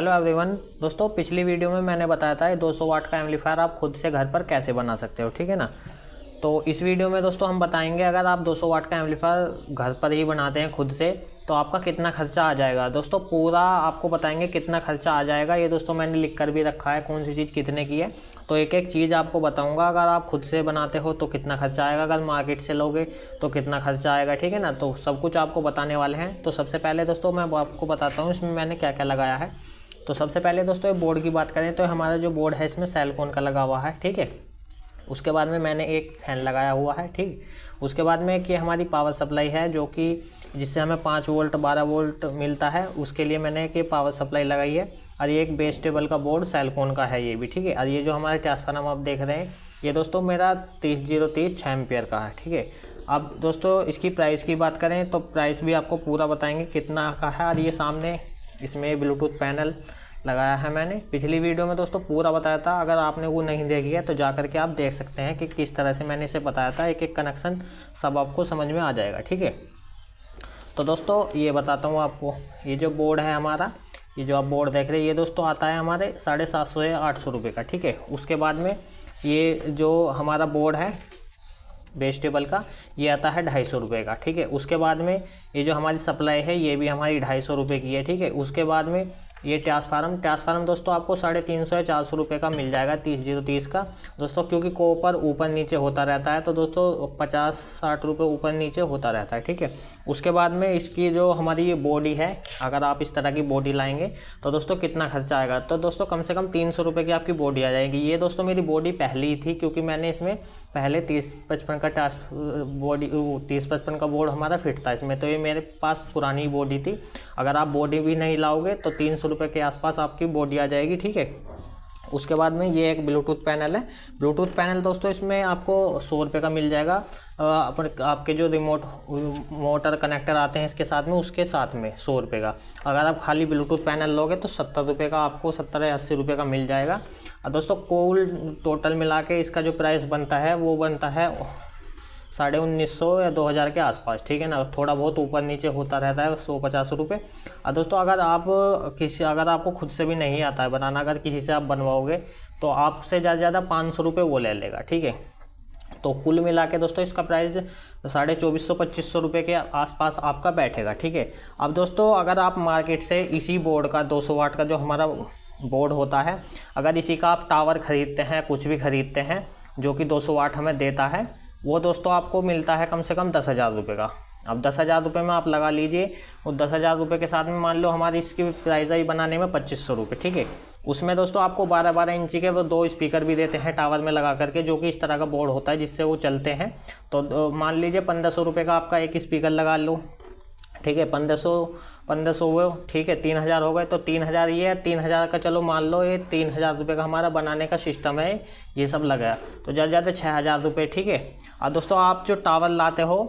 hello everyone दोस्तों पिछली video में मैंने बताया था ये 200 वाट का एम्पलीफायर आप खुद से घर पर कैसे बना सकते हो ठीक है ना तो इस वीडियो में दोस्तों हम बताएंगे अगर आप 200 वाट का एम्पलीफायर घर पर ही बनाते हैं खुद से तो आपका कितना खर्चा आ जाएगा दोस्तों पूरा आपको बताएंगे कितना खर्चा आ जाएगा ये दोस्तों मैंने लिख कर भी रखा है कौन सी चीज़ कितने की है तो एक एक चीज़ आपको बताऊंगा अगर आप खुद से बनाते हो तो कितना खर्चा आएगा अगर मार्केट से लोगे तो कितना खर्चा आएगा ठीक है ना तो सब कुछ आपको बताने वाले हैं तो सबसे पहले दोस्तों मैं आपको बताता हूँ इसमें मैंने क्या क्या लगाया है तो सबसे पहले दोस्तों बोर्ड की बात करें तो हमारा जो बोर्ड है इसमें सेलकोन का लगा हुआ है ठीक है उसके बाद में मैंने एक फ़ैन लगाया हुआ है ठीक उसके बाद में कि हमारी पावर सप्लाई है जो कि जिससे हमें पाँच वोल्ट बारह वोल्ट मिलता है उसके लिए मैंने कि पावर सप्लाई लगाई है और ये एक बेस टेबल का बोर्ड सेलकोन का है ये भी ठीक है और ये जो हमारे ट्रांसफार्म आप देख रहे हैं ये दोस्तों मेरा तीस जीरो तीस छः एम्पियर का है ठीक है अब दोस्तों इसकी प्राइस की बात करें तो प्राइस भी आपको पूरा बताएंगे कितना का है और ये सामने इसमें ब्लूटूथ पैनल लगाया है मैंने पिछली वीडियो में दोस्तों पूरा बताया था अगर आपने वो नहीं देखी है तो जा करके आप देख सकते हैं कि किस तरह से मैंने इसे बताया था एक एक कनेक्शन सब आपको समझ में आ जाएगा ठीक है तो दोस्तों ये बताता हूँ आपको ये जो बोर्ड है हमारा ये जो आप बोर्ड देख रहे हैं ये दोस्तों आता है हमारे साढ़े सात सौ या आठ सौ रुपये का ठीक है उसके बाद में ये जो हमारा बोर्ड है वेजिटेबल का ये आता है ढाई सौ रुपये का ठीक है उसके बाद में ये जो हमारी सप्लाई है ये भी हमारी ढाई सौ रुपये की है ठीक है उसके बाद में ये ट्रांसफार्म ट्रांसफार्म दोस्तों आपको साढ़े तीन सौ या चार सौ रुपये का मिल जाएगा तीस जीरो तीस का दोस्तों क्योंकि कोपर ऊपर नीचे होता रहता है तो दोस्तों पचास साठ रुपये ऊपर नीचे होता रहता है ठीक है उसके बाद में इसकी जो हमारी ये बॉडी है अगर आप इस तरह की बॉडी लाएंगे तो दोस्तों कितना खर्चा आएगा तो दोस्तों कम से कम तीन सौ रुपये की आपकी बॉडी आ जाएगी ये दोस्तों मेरी बॉडी पहली ही थी क्योंकि मैंने इसमें पहले तीस पचपन का टास्क बॉडी तीस पचपन का बोर्ड हमारा फिट था इसमें तो ये मेरे पास पुरानी बॉडी थी अगर आप बॉडी भी नहीं लाओगे तो तीन सौ रुपये के आसपास आपकी बॉडी आ जाएगी ठीक है उसके बाद में ये एक ब्लूटूथ पैनल है ब्लूटूथ पैनल दोस्तों इसमें आपको सौ रुपये का मिल जाएगा अपन आपके जो रिमोट मोटर कनेक्टर आते हैं इसके साथ में उसके साथ में सौ रुपये का अगर आप खाली ब्लूटूथ पैनल लोगे तो सत्तर रुपये का आपको सत्तर या अस्सी रुपये का मिल जाएगा और दोस्तों कोल टोटल मिला के इसका जो प्राइस बनता है वो बनता है साढ़े उन्नीस सौ या दो हज़ार के आसपास ठीक है ना थोड़ा बहुत ऊपर नीचे होता रहता है सौ पचास रुपये और दोस्तों अगर आप किसी अगर आपको खुद से भी नहीं आता है बनाना अगर किसी से आप बनवाओगे तो आपसे ज़्यादा से ज़्यादा पाँच सौ रुपये वो ले लेगा ठीक है तो कुल मिला के दोस्तों इसका प्राइस साढ़े चौबीस सौ पच्चीस सौ रुपये के आसपास आपका बैठेगा ठीक है अब दोस्तों अगर आप मार्केट से इसी बोर्ड का दो सौ वाट का जो हमारा बोर्ड होता है अगर इसी का आप टावर ख़रीदते हैं कुछ भी ख़रीदते हैं जो कि दो सौ वाट हमें देता है वो दोस्तों आपको मिलता है कम से कम दस हज़ार रुपये का अब दस हज़ार रुपये में आप लगा लीजिए और दस हज़ार रुपये के साथ में मान लो हमारी इसकी प्राइस आई बनाने में पच्चीस सौ रुपये ठीक है उसमें दोस्तों आपको बारह बारह इंची के वो दो स्पीकर भी देते हैं टावर में लगा करके जो कि इस तरह का बोर्ड होता है जिससे वो चलते हैं तो, तो मान लीजिए पंद्रह सौ रुपये का आपका एक स्पीकर लगा लो ठीक है पंद्रह सौ पंद्रह सौ वो ठीक है तीन हज़ार हो गए तो तीन हज़ार ये है तीन हज़ार का चलो मान लो ये तीन हज़ार रुपये का हमारा बनाने का सिस्टम है ये सब लगाया तो ज़्यादा ज़्यादा छः हज़ार रुपये ठीक है और दोस्तों आप जो टावर लाते हो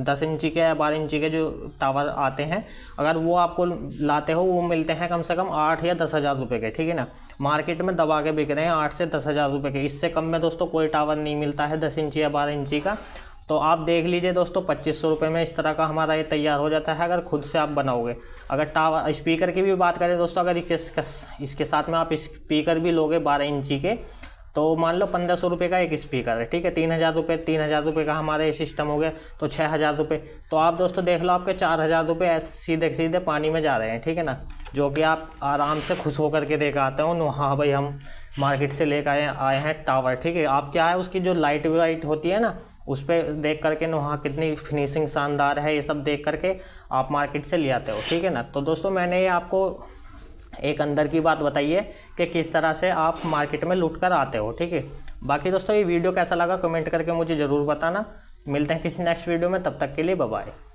दस इंची के या बारह इंची के जो टावर आते हैं अगर वो आपको लाते हो वो मिलते हैं कम से कम आठ या दस हज़ार रुपये के ठीक है ना मार्केट में दबा के बिक रहे हैं आठ से दस हज़ार रुपये के इससे कम में दोस्तों कोई टावर नहीं मिलता है दस इंची या बारह इंची का तो आप देख लीजिए दोस्तों पच्चीस सौ रुपये में इस तरह का हमारा ये तैयार हो जाता है अगर खुद से आप बनाओगे अगर टावर स्पीकर की भी बात करें दोस्तों अगर इसके इसके साथ में आप स्पीकर भी लोगे बारह इंची के तो मान लो पंद्रह सौ रुपये का एक स्पीकर है ठीक है तीन हज़ार रुपये तीन हज़ार रुपये का हमारा ये सिस्टम हो गया तो छः हज़ार रुपये तो आप दोस्तों देख लो आपके चार हज़ार रुपये सीधे सीधे पानी में जा रहे हैं ठीक है ना जो कि आप आराम से खुश होकर के देख आते हो हाँ भाई हम मार्केट से लेकर आए आए हैं टावर ठीक है आप क्या है उसकी जो लाइट वाइट होती है ना उस पर देख करके ना वहाँ कितनी फिनिशिंग शानदार है ये सब देख करके आप मार्केट से ले आते हो ठीक है ना तो दोस्तों मैंने ये आपको एक अंदर की बात बताइए कि किस तरह से आप मार्केट में लूट कर आते हो ठीक है बाकी दोस्तों ये वीडियो कैसा लगा कमेंट करके मुझे ज़रूर बताना मिलते हैं किसी नेक्स्ट वीडियो में तब तक के लिए बाय